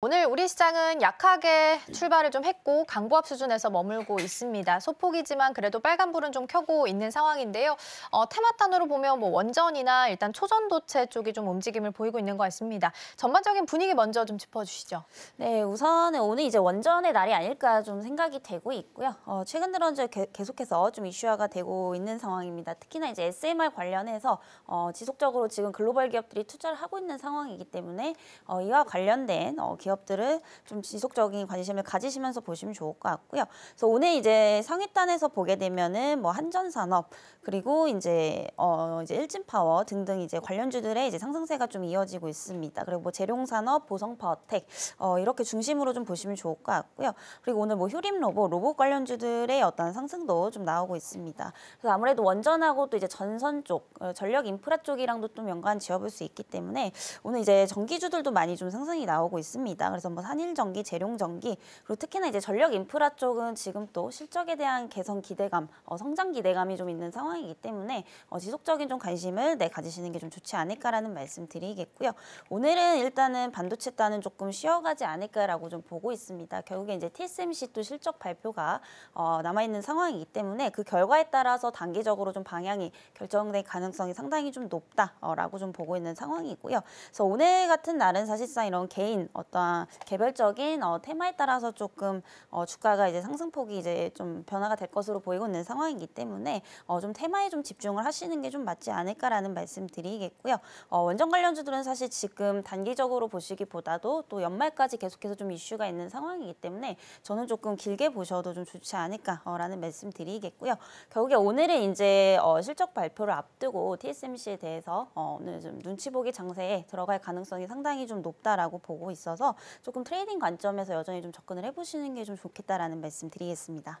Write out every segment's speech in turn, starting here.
오늘 우리 시장은 약하게 출발을 좀 했고 강보합 수준에서 머물고 있습니다. 소폭이지만 그래도 빨간불은 좀 켜고 있는 상황인데요. 어, 테마탄으로 보면 뭐 원전이나 일단 초전도체 쪽이 좀 움직임을 보이고 있는 것 같습니다. 전반적인 분위기 먼저 좀 짚어주시죠. 네, 우선은 오늘 이제 원전의 날이 아닐까 좀 생각이 되고 있고요. 어, 최근 들어 이제 계속해서 좀 이슈화가 되고 있는 상황입니다. 특히나 이제 SMR 관련해서 어, 지속적으로 지금 글로벌 기업들이 투자를 하고 있는 상황이기 때문에 어, 이와 관련된 어, 기업들을 좀 지속적인 관심을 가지시면서 보시면 좋을 것 같고요. 그래서 오늘 이제 상위단에서 보게 되면은 뭐 한전산업 그리고 이제 어 이제 일진파워 등등 이제 관련주들의 이제 상승세가 좀 이어지고 있습니다. 그리고 뭐 재룡산업, 보성파워텍 어 이렇게 중심으로 좀 보시면 좋을 것 같고요. 그리고 오늘 뭐 효림 로봇, 로봇 관련주들의 어떤 상승도 좀 나오고 있습니다. 그래서 아무래도 원전하고 또 이제 전선 쪽, 어, 전력 인프라 쪽이랑도 좀 연관 지어볼 수 있기 때문에 오늘 이제 전기주들도 많이 좀 상승이 나오고 있습니다. 있니다 그래서 뭐 산일전기, 재룡전기 그리고 특히나 이제 전력 인프라 쪽은 지금 또 실적에 대한 개선 기대감, 어, 성장 기대감이 좀 있는 상황이기 때문에 어, 지속적인 좀 관심을 네, 가지시는 게 좀 좋지 않을까라는 말씀드리겠고요. 오늘은 일단은 반도체 단은 조금 쉬어가지 않을까라고 좀 보고 있습니다. 결국에 이제 TSMC 또 실적 발표가 어, 남아 있는 상황이기 때문에 그 결과에 따라서 단기적으로 좀 방향이 결정될 가능성이 상당히 좀 높다라고 어, 좀 보고 있는 상황이고요. 그래서 오늘 같은 날은 사실상 이런 개인 어떠한 개별적인 어, 테마에 따라서 조금 어, 주가가 이제 상승폭이 이제 좀 변화가 될 것으로 보이고 있는 상황이기 때문에 어, 좀 테마에 좀 집중을 하시는 게 좀 맞지 않을까라는 말씀드리겠고요. 어, 원전 관련주들은 사실 지금 단기적으로 보시기보다도 또 연말까지 계속해서 좀 이슈가 있는 상황이기 때문에 저는 조금 길게 보셔도 좀 좋지 않을까라는 말씀드리겠고요. 결국에 오늘은 이제 어, 실적 발표를 앞두고 TSMC에 대해서 어, 오늘 좀 눈치 보기 장세에 들어갈 가능성이 상당히 좀 높다라고 보고 있어서 조금 트레이딩 관점에서 여전히 좀 접근을 해보시는 게 좀 좋겠다라는 말씀드리겠습니다.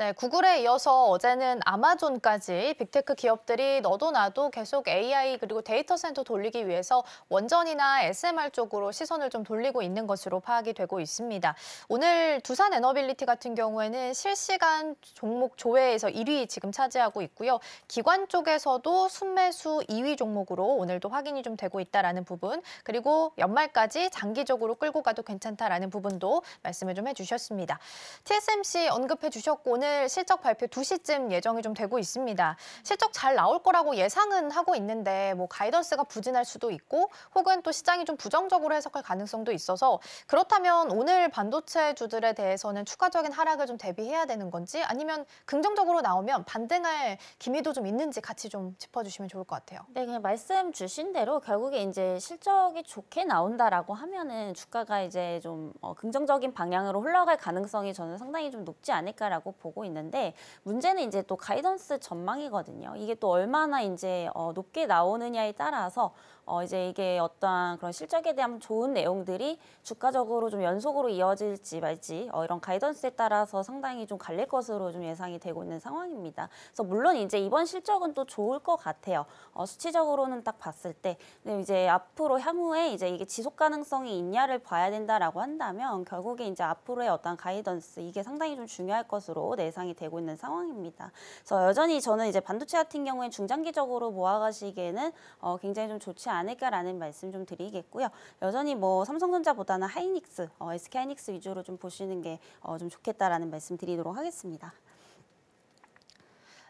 네, 구글에 이어서 어제는 아마존까지 빅테크 기업들이 너도 나도 계속 AI 그리고 데이터 센터 돌리기 위해서 원전이나 SMR 쪽으로 시선을 좀 돌리고 있는 것으로 파악이 되고 있습니다. 오늘 두산 에너빌리티 같은 경우에는 실시간 종목 조회에서 1위 지금 차지하고 있고요. 기관 쪽에서도 순매수 2위 종목으로 오늘도 확인이 좀 되고 있다라는 부분 그리고 연말까지 장기적으로 끌고 가도 괜찮다라는 부분도 말씀을 좀 해주셨습니다. TSMC 언급해 주셨고 오늘 오늘 실적 발표 2시쯤 예정이 좀 되고 있습니다. 실적 잘 나올 거라고 예상은 하고 있는데 뭐 가이던스가 부진할 수도 있고 혹은 또 시장이 좀 부정적으로 해석할 가능성도 있어서 그렇다면 오늘 반도체 주들에 대해서는 추가적인 하락을 좀 대비해야 되는 건지 아니면 긍정적으로 나오면 반등할 기미도 좀 있는지 같이 좀 짚어주시면 좋을 것 같아요. 네, 그냥 말씀 주신 대로 결국에 이제 실적이 좋게 나온다라고 하면은 주가가 이제 좀 어, 긍정적인 방향으로 흘러갈 가능성이 저는 상당히 좀 높지 않을까라고 보고 되고 있는데 문제는 이제 또 가이던스 전망이거든요. 이게 또 얼마나 이제 어, 높게 나오느냐에 따라서 어 이제 이게 어떠한 그런 실적에 대한 좋은 내용들이 주가적으로 좀 연속으로 이어질지 말지 어 이런 가이던스에 따라서 상당히 좀 갈릴 것으로 좀 예상이 되고 있는 상황입니다. 그래서 물론 이제 이번 실적은 또 좋을 것 같아요. 어 수치적으로는 딱 봤을 때 이제 앞으로 향후에 이제 이게 지속 가능성이 있냐를 봐야 된다라고 한다면 결국에 이제 앞으로의 어떤 가이던스 이게 상당히 좀 중요할 것으로 예상이 되고 있는 상황입니다. 그래서 여전히 저는 이제 반도체 같은 경우에 중장기적으로 모아가시기에는 어 굉장히 좀 좋지 않. 않을까라는 말씀 좀 드리겠고요. 여전히 뭐 삼성전자보다는 하이닉스, 어, SK 하이닉스 위주로 좀 보시는 게좀 어, 좋겠다라는 말씀 드리도록 하겠습니다.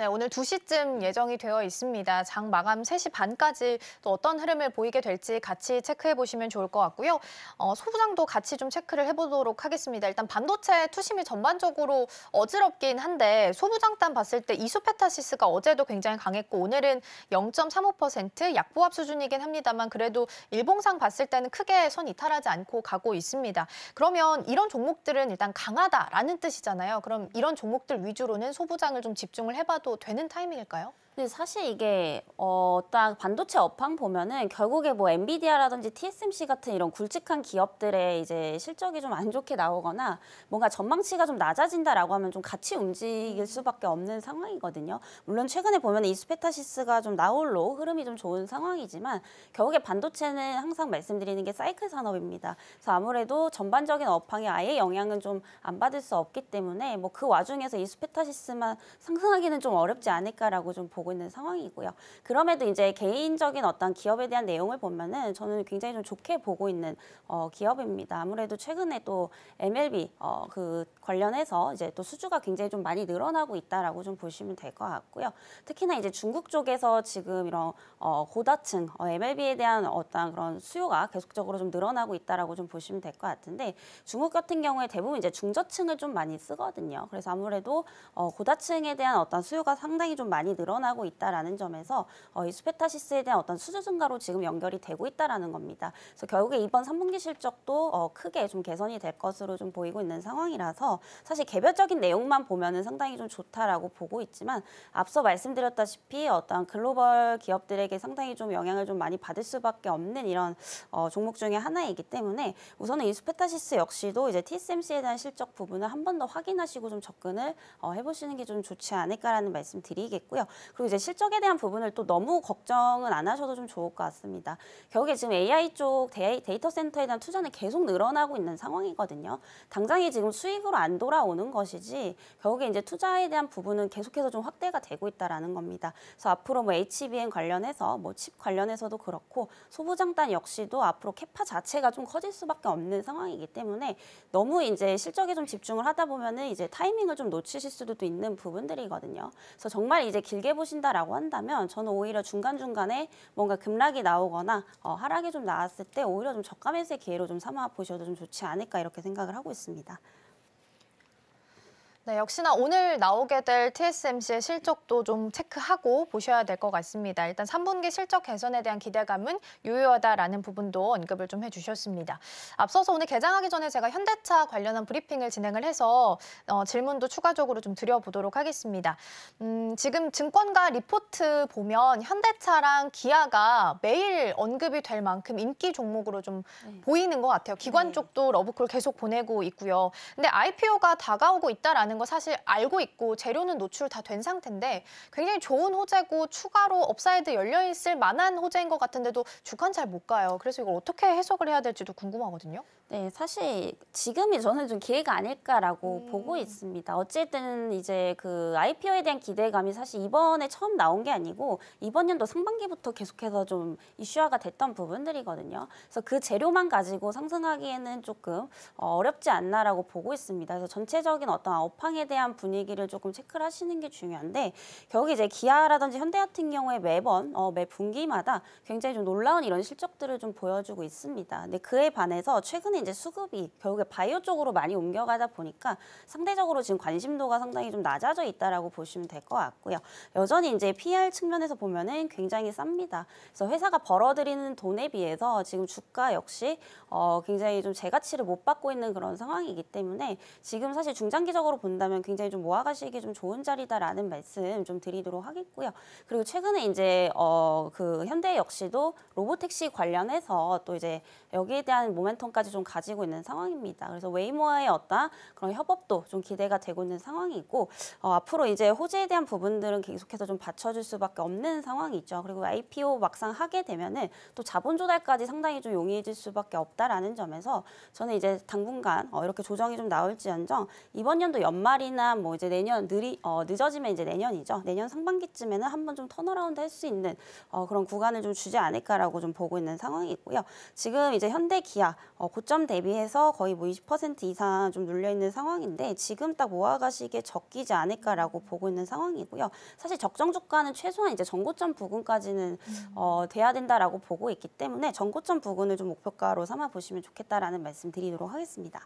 네, 오늘 2시쯤 예정이 되어 있습니다. 장 마감 3시 반까지 또 어떤 흐름을 보이게 될지 같이 체크해 보시면 좋을 것 같고요. 어, 소부장도 같이 좀 체크를 해보도록 하겠습니다. 일단 반도체 투심이 전반적으로 어지럽긴 한데 소부장단 봤을 때 이수페타시스가 어제도 굉장히 강했고 오늘은 0.35% 약보합 수준이긴 합니다만 그래도 일봉상 봤을 때는 크게 선 이탈하지 않고 가고 있습니다. 그러면 이런 종목들은 일단 강하다라는 뜻이잖아요. 그럼 이런 종목들 위주로는 소부장을 좀 집중을 해봐도 해도 되는 타이밍일까요? 근데 사실 이게 어, 떤 반도체 업황 보면은 결국에 뭐 엔비디아라든지 TSMC 같은 이런 굵직한 기업들의 이제 실적이 좀 안 좋게 나오거나 뭔가 전망치가 좀 낮아진다라고 하면 좀 같이 움직일 수밖에 없는 상황이거든요. 물론 최근에 보면 이스페타시스가 좀나홀로 흐름이 좀 좋은 상황이지만 결국에 반도체는 항상 말씀드리는 게 사이클 산업입니다. 그래서 아무래도 전반적인 업황이 아예 영향은 좀 안 받을 수 없기 때문에 뭐 그 와중에서 이스페타시스만 상승하기는 좀 어렵지 않을까라고 좀 보고 있는 상황이고요. 그럼에도 이제 개인적인 어떤 기업에 대한 내용을 보면은 저는 굉장히 좀 좋게 보고 있는 어, 기업입니다. 아무래도 최근에 또 MLB 어, 그 관련해서 이제 또 수주가 굉장히 좀 많이 늘어나고 있다라고 좀 보시면 될 것 같고요. 특히나 이제 중국 쪽에서 지금 이런 어, 고다층 어, MLB에 대한 어떤 그런 수요가 계속적으로 좀 늘어나고 있다라고 좀 보시면 될 것 같은데 중국 같은 경우에 대부분 이제 중저층을 좀 많이 쓰거든요. 그래서 아무래도 어, 고다층에 대한 어떤 수요 수요가 상당히 좀 많이 늘어나고 있다라는 점에서 어, 이스페타시스에 대한 어떤 수주 증가로 지금 연결이 되고 있다라는 겁니다. 그래서 결국에 이번 3분기 실적도 어, 크게 좀 개선이 될 것으로 좀 보이고 있는 상황이라서 사실 개별적인 내용만 보면은 상당히 좀 좋다라고 보고 있지만 앞서 말씀드렸다시피 어떤 글로벌 기업들에게 상당히 좀 영향을 좀 많이 받을 수밖에 없는 이런 어, 종목 중에 하나이기 때문에 우선은 이 수페타시스 역시도 이제 TSMC에 대한 실적 부분을 한 번 더 확인하시고 좀 접근을 어, 해보시는 게 좀 좋지 않을까라는 있다는 말씀 드리겠고요. 그리고 이제 실적에 대한 부분을 또 너무 걱정은 안 하셔도 좀 좋을 것 같습니다. 결국에 지금 AI 쪽 데이, 데이터 센터에 대한 투자는 계속 늘어나고 있는 상황이거든요. 당장에 지금 수익으로 안 돌아오는 것이지 결국에 이제 투자에 대한 부분은 계속해서 좀 확대가 되고 있다는 겁니다. 그래서 앞으로 뭐 HBM 관련해서 뭐 칩 관련해서도 그렇고 소부장단 역시도 앞으로 캐파 자체가 좀 커질 수밖에 없는 상황이기 때문에 너무 이제 실적에 좀 집중을 하다 보면은 이제 타이밍을 좀 놓치실 수도 있는 부분들이거든요. 그래서 정말 이제 길게 보신다라고 한다면 저는 오히려 중간중간에 뭔가 급락이 나오거나 어, 하락이 좀 나왔을 때 오히려 좀 저가 매수의 기회로 좀 삼아 보셔도 좀 좋지 않을까 이렇게 생각을 하고 있습니다. 네, 역시나 오늘 나오게 될 TSMC의 실적도 좀 체크하고 보셔야 될 것 같습니다. 일단 3분기 실적 개선에 대한 기대감은 유효하다라는 부분도 언급을 좀 해주셨습니다. 앞서서 오늘 개장하기 전에 제가 현대차 관련한 브리핑을 진행을 해서 어, 질문도 추가적으로 좀 드려보도록 하겠습니다. 음, 지금 증권가 리포트 보면 현대차랑 기아가 매일 언급이 될 만큼 인기 종목으로 좀 네. 보이는 것 같아요. 기관 네. 쪽도 러브콜 계속 보내고 있고요. 근데 IPO가 다가오고 있다라는 거 사실 알고 있고 재료는 노출 다 된 상태인데 굉장히 좋은 호재고 추가로 업사이드 열려있을 만한 호재인 것 같은데도 주간 잘 못 가요. 그래서 이걸 어떻게 해석을 해야 될지도 궁금하거든요. 네, 사실 지금이 저는 좀 기회가 아닐까라고 음. 보고 있습니다. 어쨌든 이제 그 IPO에 대한 기대감이 사실 이번에 처음 나온 게 아니고 이번 연도 상반기부터 계속해서 좀 이슈화가 됐던 부분들이거든요. 그래서 그 재료만 가지고 상승하기에는 조금 어, 어렵지 않나라고 보고 있습니다. 그래서 전체적인 어떤 업황에 대한 분위기를 조금 체크를 하시는 게 중요한데 결국 이제 기아라든지 현대 같은 경우에 매번 어, 매 분기마다 굉장히 좀 놀라운 이런 실적들을 좀 보여주고 있습니다. 근데 그에 반해서 최근에 이제 수급이 결국에 바이오 쪽으로 많이 옮겨가다 보니까 상대적으로 지금 관심도가 상당히 좀 낮아져 있다라고 보시면 될 것 같고요. 여전히 이제 PR 측면에서 보면은 굉장히 쌉니다. 그래서 회사가 벌어들이는 돈에 비해서 지금 주가 역시 어 굉장히 좀 재가치를 못 받고 있는 그런 상황이기 때문에 지금 사실 중장기적으로 본다면 굉장히 좀 모아가시기 좀 좋은 자리다라는 말씀 좀 드리도록 하겠고요. 그리고 최근에 이제 어 그 현대 역시도 로보택시 관련해서 또 이제 여기에 대한 모멘텀까지 좀 가지고 있는 상황입니다. 그래서 웨이모와의 어떤 그런 협업도 좀 기대가 되고 있는 상황이고 어, 앞으로 이제 호재에 대한 부분들은 계속해서 좀 받쳐줄 수밖에 없는 상황이죠. 그리고 IPO 막상 하게 되면은 또 자본 조달까지 상당히 좀 용이해질 수밖에 없다라는 점에서 저는 이제 당분간 어, 이렇게 조정이 좀 나올지언정 이번 연도 연말이나 뭐 이제 내년 느리 어, 늦어지면 이제 내년이죠. 내년 상반기쯤에는 한번 좀 턴어라운드 할 수 있는 어, 그런 구간을 좀 주지 않을까라고 좀 보고 있는 상황이고요. 지금 이제 현대 기아 어, 고점 전년 대비해서 거의 뭐 20% 이상 좀 눌려있는 상황인데 지금 딱 모아가시기에 적기지 않을까라고 보고 있는 상황이고요. 사실 적정 주가는 최소한 이제 전고점 부근까지는 음. 어, 돼야 된다라고 보고 있기 때문에 전고점 부근을 좀 목표가로 삼아 보시면 좋겠다라는 말씀 드리도록 하겠습니다.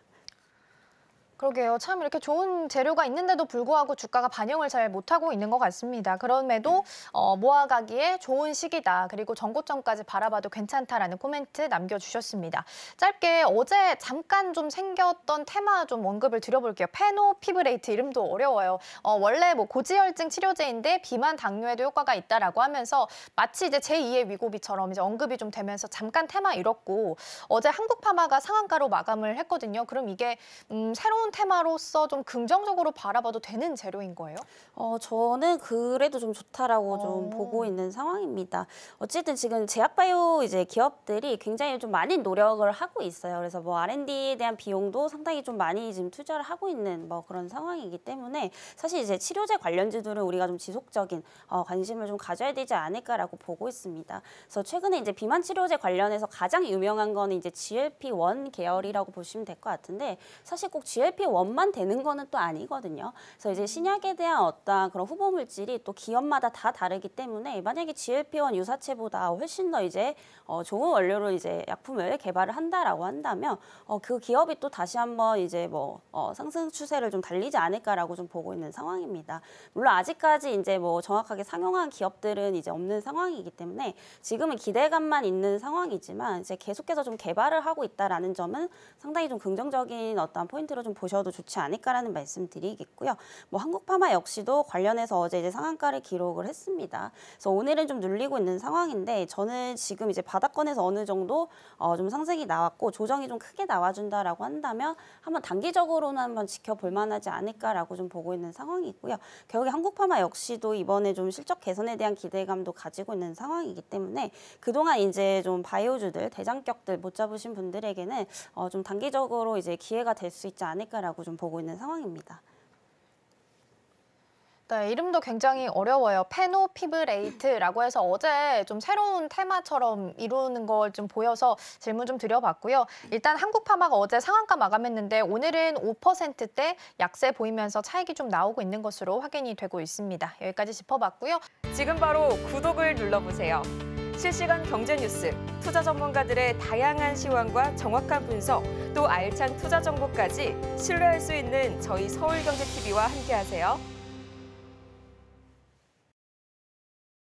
그러게요. 참 이렇게 좋은 재료가 있는데도 불구하고 주가가 반영을 잘 못하고 있는 것 같습니다. 그럼에도 네. 어, 모아가기에 좋은 시기다. 그리고 정고점까지 바라봐도 괜찮다라는 코멘트 남겨주셨습니다. 짧게 어제 잠깐 좀 생겼던 테마 좀 언급을 드려볼게요. 페노피브레이트 이름도 어려워요. 어, 원래 뭐 고지혈증 치료제인데 비만 당뇨에도 효과가 있다라고 하면서 마치 이제 제2의 위고비처럼 이제 언급이 좀 되면서 잠깐 테마 잃었고 어제 한국파마가 상한가로 마감을 했거든요. 그럼 이게 음, 새로운 새로운 테마로서 좀 긍정적으로 바라봐도 되는 재료인 거예요? 어, 저는 그래도 좀 좋다라고 어. 좀 보고 있는 상황입니다. 어쨌든 지금 제약바이오 이제 기업들이 굉장히 좀 많은 노력을 하고 있어요. 그래서 뭐 R&D에 대한 비용도 상당히 좀 많이 지금 투자를 하고 있는 뭐 그런 상황이기 때문에 사실 이제 치료제 관련주들은 우리가 좀 지속적인 어, 관심을 좀 가져야 되지 않을까라고 보고 있습니다. 그래서 최근에 이제 비만 치료제 관련해서 가장 유명한 거는 이제 GLP-1 계열이라고 보시면 될 것 같은데 사실 꼭 GLP GLP 원만 되는 거는 또 아니거든요. 그래서 이제 신약에 대한 어떤 그런 후보 물질이 또 기업마다 다 다르기 때문에 만약에 GLP-1 유사체보다 훨씬 더 이제 어 좋은 원료로 이제 약품을 개발을 한다라고 한다면 어 그 기업이 또 다시 한번 이제 뭐 어 상승 추세를 좀 달리지 않을까라고 좀 보고 있는 상황입니다. 물론 아직까지 이제 뭐 정확하게 상용한 기업들은 이제 없는 상황이기 때문에 지금은 기대감만 있는 상황이지만 이제 계속해서 좀 개발을 하고 있다라는 점은 상당히 좀 긍정적인 어떤 포인트로 좀 보셔도 좋지 않을까라는 말씀드리겠고요. 뭐 한국파마 역시도 관련해서 어제 이제 상한가를 기록을 했습니다. 그래서 오늘은 좀 눌리고 있는 상황인데 저는 지금 이제 바닥권에서 어느 정도 어 좀 상승이 나왔고 조정이 좀 크게 나와준다라고 한다면 한번 단기적으로는 한번 지켜볼 만하지 않을까라고 좀 보고 있는 상황이고요. 결국에 한국파마 역시도 이번에 좀 실적 개선에 대한 기대감도 가지고 있는 상황이기 때문에 그동안 이제 좀 바이오주들 대장격들 못 잡으신 분들에게는 어 좀 단기적으로 이제 기회가 될 수 있지 않을까. 않을까라고 좀 보고 있는 상황입니다. 네, 이름도 굉장히 어려워요. 페노피브레이트라고 해서 어제 좀 새로운 테마처럼 이루는 걸 좀 보여서 질문 좀 드려봤고요. 일단 한국 파마가 어제 상한가 마감했는데 오늘은 5%대 약세 보이면서 차익이 좀 나오고 있는 것으로 확인이 되고 있습니다. 여기까지 짚어봤고요. 지금 바로 구독을 눌러보세요. 실시간 경제 뉴스, 투자 전문가들의 다양한 시황과 정확한 분석, 또 알찬 투자 정보까지 신뢰할 수 있는 저희 서울경제TV와 함께하세요.